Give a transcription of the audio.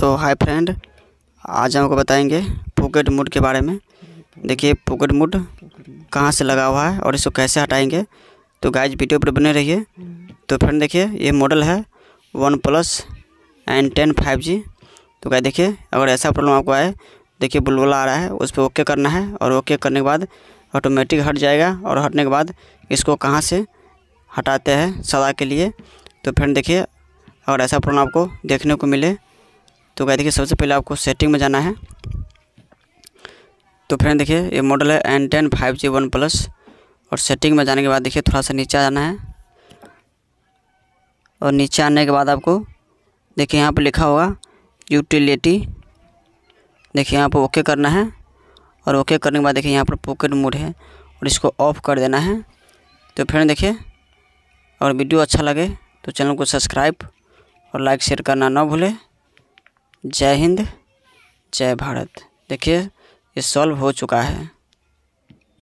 तो hi friend आज हम आपको बताएंगे पॉकेट मूड के बारे में देखिए पॉकेट मूड कहाँ से लगा हुआ है और इसको कैसे हटाएंगे तो गाइज वीडियो पर बने रहिए तो फ्रेंड देखिए ये मॉडल है one plus N ten five G तो गाय देखिए अगर ऐसा प्रॉब्लम आपको आए देखिए बुलबुला आ रहा है उस पर ओके करना है और ओके करने के बाद ऑटोमेटिक हट जाएगा और हटने के बाद इसको कहाँ से हटाते हैं सदा के लिए तो फ्रेंड देखिए अगर ऐसा प्रॉब्लम आपको देखने को मिले तो क्या देखिए सबसे पहले आपको सेटिंग में जाना है तो फ्रेंड देखिए ये मॉडल है N ten five G one plus और सेटिंग में जाने के बाद देखिए थोड़ा सा नीचे आना है और नीचे आने के बाद आपको देखिए यहाँ पर लिखा होगा यूटिलिटी देखिए यहाँ पर ओके करना है और ओके करने के बाद देखिए यहाँ पर पॉकेट मोड है और इसको ऑफ कर देना है तो फ्रेंड देखिए और वीडियो अच्छा लगे तो चैनल को सब्सक्राइब और लाइक शेयर करना ना भूलें जय हिंद जय भारत देखिए ये सॉल्व हो चुका है